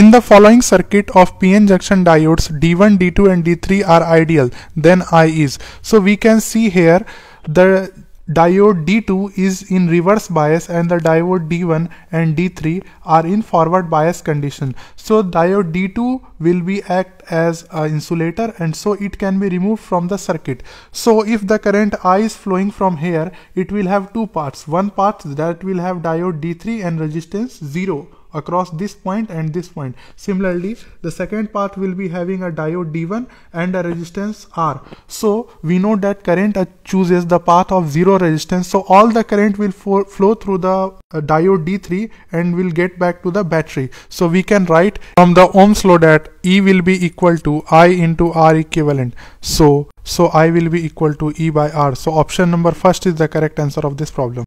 In the following circuit of PN junction diodes D1, D2 and D3 are ideal then I is. So we can see here the diode D2 is in reverse bias and the diode D1 and D3 are in forward bias condition. So diode D2 will be act as an insulator and so it can be removed from the circuit. So if the current I is flowing from here it will have two parts. One part that will have diode D3 and resistance 0 across this point and this point. Similarly, the second path will be having a diode D1 and a resistance R. So we know that current uh, chooses the path of zero resistance. So all the current will flow through the uh, diode D3 and will get back to the battery. So we can write from the Ohm's law that E will be equal to I into R equivalent. So, so I will be equal to E by R. So option number first is the correct answer of this problem.